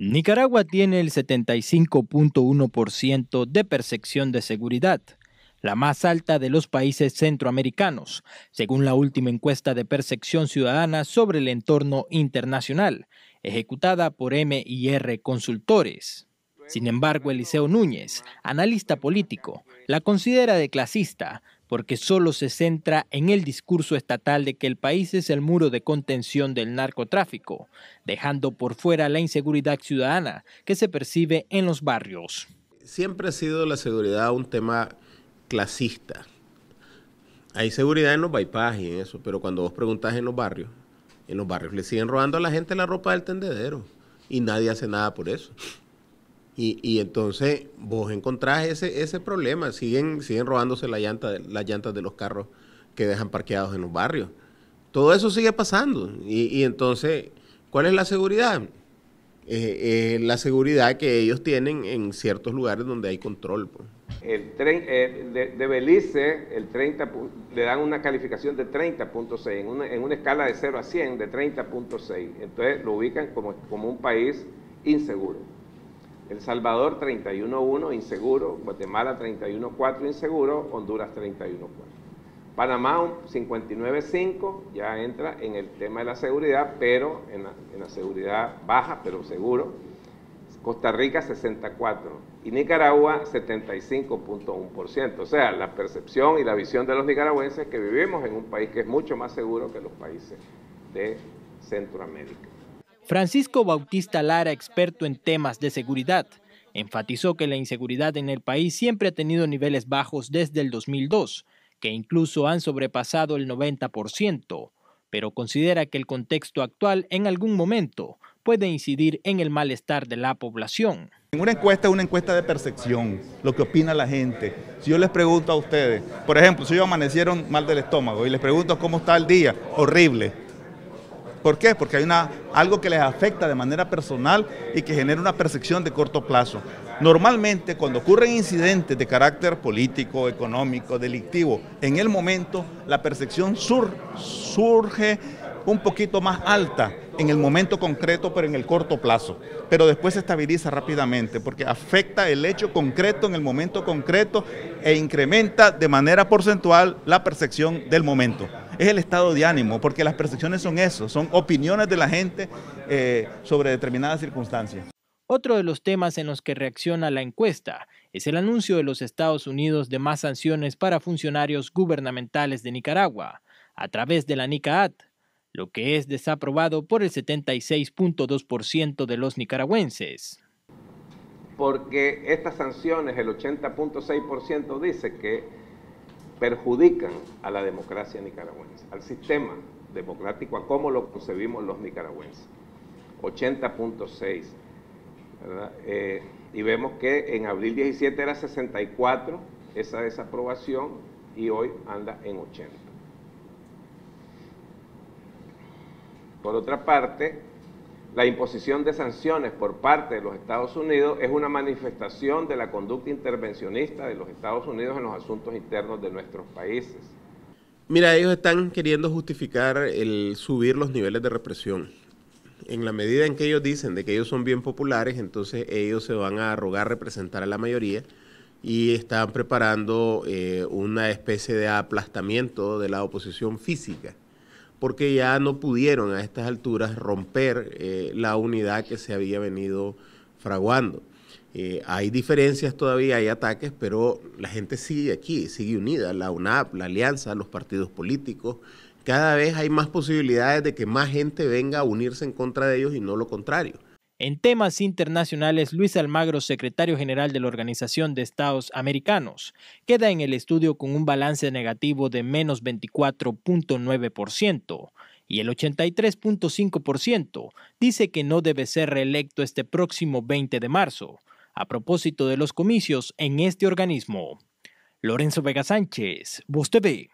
Nicaragua tiene el 75.1% de percepción de seguridad, la más alta de los países centroamericanos, según la última encuesta de percepción ciudadana sobre el entorno internacional, ejecutada por MIR Consultores. Sin embargo, Eliseo Núñez, analista político, la considera de clasista, porque solo se centra en el discurso estatal de que el país es el muro de contención del narcotráfico, dejando por fuera la inseguridad ciudadana que se percibe en los barrios. Siempre ha sido la seguridad un tema clasista. Hay seguridad en los bypass y en eso, pero cuando vos preguntás en los barrios, en los barrios le siguen robando a la gente la ropa del tendedero y nadie hace nada por eso. Y, entonces vos encontrás ese, ese problema. Siguen, siguen robándose la llanta, las llantas de los carros que dejan parqueados en los barrios. Todo eso sigue pasando. Y, entonces, ¿cuál es la seguridad? Eh, eh, la seguridad que ellos tienen en ciertos lugares donde hay control. Pues. El tren, eh, de, Belice el 30, le dan una calificación de 30.6, en una, en una escala de 0 a 100 de 30.6. Entonces lo ubican como, como un país inseguro. El Salvador 31.1 inseguro, Guatemala 31.4 inseguro, Honduras 31.4. Panamá 59.5 ya entra en el tema de la seguridad, pero en la, seguridad baja, pero seguro. Costa Rica 64 y Nicaragua 75.1%. O sea, la percepción y la visión de los nicaragüenses es que vivimos en un país que es mucho más seguro que los países de Centroamérica. Francisco Bautista Lara, experto en temas de seguridad, enfatizó que la inseguridad en el país siempre ha tenido niveles bajos desde el 2002, que incluso han sobrepasado el 90%, pero considera que el contexto actual en algún momento puede incidir en el malestar de la población. En una encuesta es una encuesta de percepción, lo que opina la gente. Si yo les pregunto a ustedes, por ejemplo, si yo amanecieron mal del estómago y les pregunto cómo está el día, horrible, ¿Por qué? Porque hay una, algo que les afecta de manera personal y que genera una percepción de corto plazo. Normalmente cuando ocurren incidentes de carácter político, económico, delictivo, en el momento la percepción surge un poquito más alta en el momento concreto, pero en el corto plazo. Pero después se estabiliza rápidamente porque afecta el hecho concreto en el momento concreto e incrementa de manera porcentual la percepción del momento es el estado de ánimo, porque las percepciones son eso, son opiniones de la gente eh, sobre determinadas circunstancias. Otro de los temas en los que reacciona la encuesta es el anuncio de los Estados Unidos de más sanciones para funcionarios gubernamentales de Nicaragua a través de la NICAAT, lo que es desaprobado por el 76.2% de los nicaragüenses. Porque estas sanciones, el 80.6% dice que perjudican a la democracia nicaragüense, al sistema democrático, a cómo lo concebimos los nicaragüenses. 80.6. Eh, y vemos que en abril 17 era 64 esa desaprobación y hoy anda en 80. Por otra parte, la imposición de sanciones por parte de los Estados Unidos es una manifestación de la conducta intervencionista de los Estados Unidos en los asuntos internos de nuestros países. Mira, ellos están queriendo justificar el subir los niveles de represión. En la medida en que ellos dicen de que ellos son bien populares, entonces ellos se van a arrogar representar a la mayoría y están preparando eh, una especie de aplastamiento de la oposición física porque ya no pudieron a estas alturas romper eh, la unidad que se había venido fraguando. Eh, hay diferencias todavía, hay ataques, pero la gente sigue aquí, sigue unida, la UNAP, la Alianza, los partidos políticos. Cada vez hay más posibilidades de que más gente venga a unirse en contra de ellos y no lo contrario. En temas internacionales, Luis Almagro, secretario general de la Organización de Estados Americanos, queda en el estudio con un balance negativo de menos 24.9% y el 83.5% dice que no debe ser reelecto este próximo 20 de marzo, a propósito de los comicios en este organismo. Lorenzo Vega Sánchez, Voz TV.